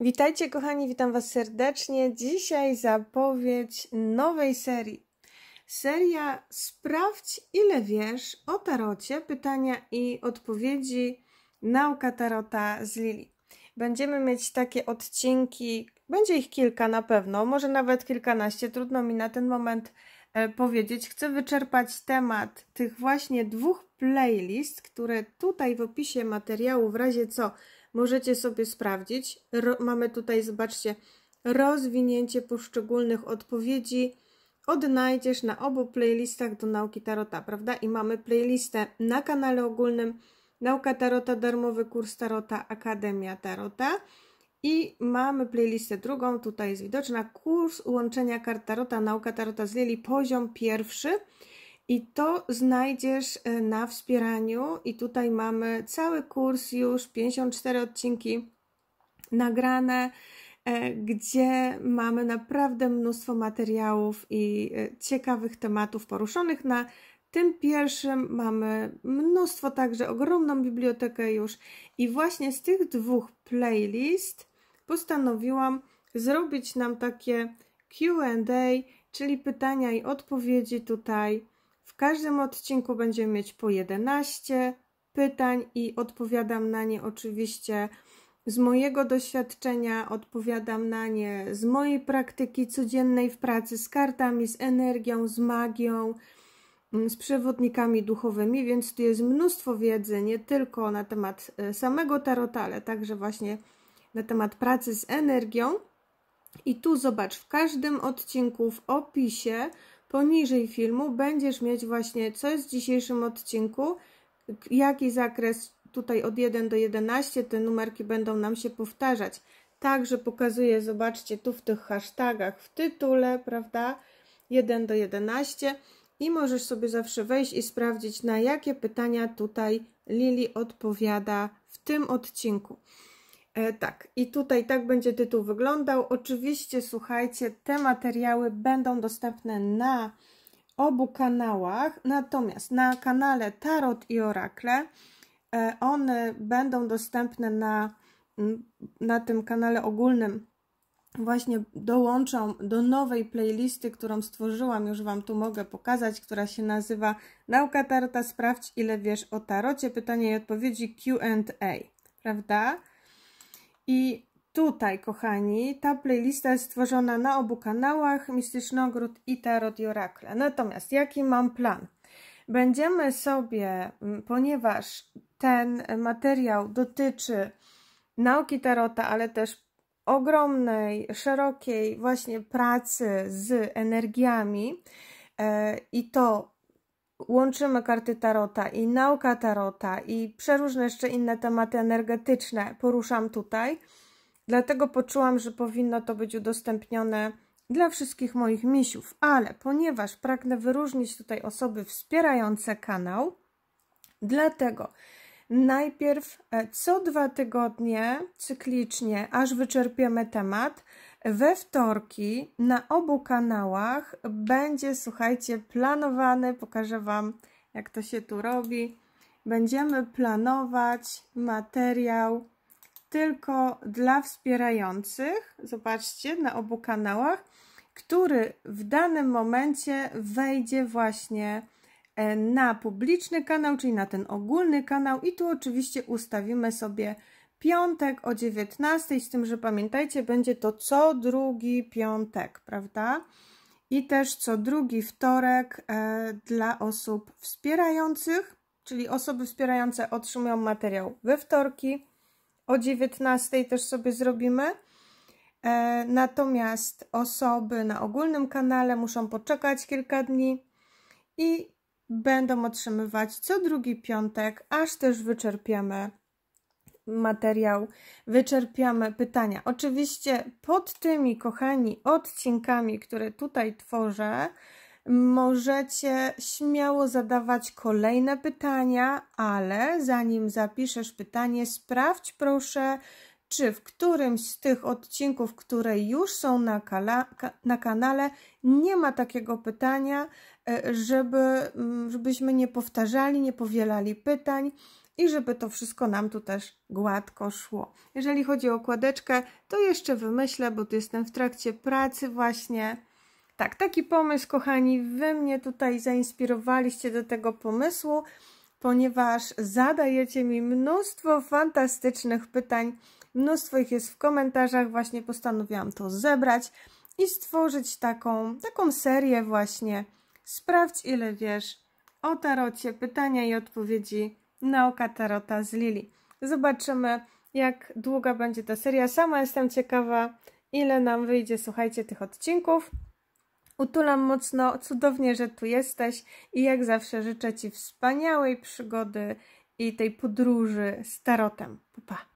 Witajcie kochani, witam Was serdecznie. Dzisiaj zapowiedź nowej serii. Seria Sprawdź ile wiesz o tarocie, pytania i odpowiedzi Nauka Tarota z Lili. Będziemy mieć takie odcinki, będzie ich kilka na pewno, może nawet kilkanaście, trudno mi na ten moment e, powiedzieć. Chcę wyczerpać temat tych właśnie dwóch playlist, które tutaj w opisie materiału w razie co Możecie sobie sprawdzić. Ro mamy tutaj, zobaczcie, rozwinięcie poszczególnych odpowiedzi odnajdziesz na obu playlistach do nauki tarota, prawda? I mamy playlistę na kanale ogólnym Nauka Tarota, darmowy kurs Tarota, Akademia Tarota. I mamy playlistę drugą, tutaj jest widoczna, kurs łączenia kart Tarota, Nauka Tarota z Lili, poziom pierwszy. I to znajdziesz e, na wspieraniu. I tutaj mamy cały kurs już, 54 odcinki nagrane, e, gdzie mamy naprawdę mnóstwo materiałów i e, ciekawych tematów poruszonych. Na tym pierwszym mamy mnóstwo, także ogromną bibliotekę już. I właśnie z tych dwóch playlist postanowiłam zrobić nam takie QA, czyli pytania i odpowiedzi tutaj w każdym odcinku będziemy mieć po 11 pytań i odpowiadam na nie oczywiście z mojego doświadczenia, odpowiadam na nie z mojej praktyki codziennej w pracy z kartami, z energią, z magią, mm, z przewodnikami duchowymi, więc tu jest mnóstwo wiedzy nie tylko na temat e, samego tarota, ale także właśnie na temat pracy z energią. I tu zobacz, w każdym odcinku w opisie poniżej filmu będziesz mieć właśnie, co jest w dzisiejszym odcinku, jaki zakres tutaj od 1 do 11 te numerki będą nam się powtarzać. Także pokazuję, zobaczcie tu w tych hashtagach, w tytule, prawda, 1 do 11 i możesz sobie zawsze wejść i sprawdzić, na jakie pytania tutaj Lili odpowiada w tym odcinku. E, tak, i tutaj tak będzie tytuł wyglądał. Oczywiście, słuchajcie, te materiały będą dostępne na obu kanałach, natomiast na kanale Tarot i Oracle e, one będą dostępne na, na tym kanale ogólnym. Właśnie dołączą do nowej playlisty, którą stworzyłam, już Wam tu mogę pokazać, która się nazywa Nauka Tarota, sprawdź ile wiesz o tarocie, pytania i odpowiedzi Q&A, prawda? I tutaj, kochani, ta playlista jest stworzona na obu kanałach, Mistyczny Ogród i Tarot i Oracle. Natomiast jaki mam plan? Będziemy sobie, ponieważ ten materiał dotyczy nauki tarota, ale też ogromnej, szerokiej właśnie pracy z energiami e, i to łączymy karty tarota i nauka tarota i przeróżne jeszcze inne tematy energetyczne poruszam tutaj. Dlatego poczułam, że powinno to być udostępnione dla wszystkich moich misiów, ale ponieważ pragnę wyróżnić tutaj osoby wspierające kanał, dlatego najpierw e, co dwa tygodnie cyklicznie, aż wyczerpiemy temat, we wtorki na obu kanałach będzie, słuchajcie, planowany, pokażę Wam, jak to się tu robi. Będziemy planować materiał tylko dla wspierających, zobaczcie, na obu kanałach, który w danym momencie wejdzie właśnie e, na publiczny kanał, czyli na ten ogólny kanał i tu oczywiście ustawimy sobie piątek o 19, z tym, że pamiętajcie, będzie to co drugi piątek, prawda? I też co drugi wtorek e, dla osób wspierających, czyli osoby wspierające otrzymują materiał we wtorki, o 19 też sobie zrobimy. E, natomiast osoby na ogólnym kanale muszą poczekać kilka dni i będą otrzymywać co drugi piątek, aż też wyczerpiemy materiał wyczerpiamy pytania. Oczywiście pod tymi, kochani, odcinkami, które tutaj tworzę, możecie śmiało zadawać kolejne pytania, ale zanim zapiszesz pytanie, sprawdź proszę, czy w którymś z tych odcinków, które już są na, kala, na kanale, nie ma takiego pytania, e, żeby, mm, żebyśmy nie powtarzali, nie powielali pytań, i żeby to wszystko nam tu też gładko szło. Jeżeli chodzi o okładeczkę, to jeszcze wymyślę, bo tu jestem w trakcie pracy właśnie. Tak, taki pomysł, kochani, wy mnie tutaj zainspirowaliście do tego pomysłu, ponieważ zadajecie mi mnóstwo fantastycznych pytań, mnóstwo ich jest w komentarzach, właśnie postanowiłam to zebrać i stworzyć taką, taką serię właśnie. Sprawdź ile wiesz o tarocie, pytania i odpowiedzi Nauka Tarota z Lili. Zobaczymy, jak długa będzie ta seria. Sama jestem ciekawa, ile nam wyjdzie, słuchajcie, tych odcinków. Utulam mocno, cudownie, że tu jesteś i jak zawsze życzę Ci wspaniałej przygody i tej podróży z tarotem. Pa! pa.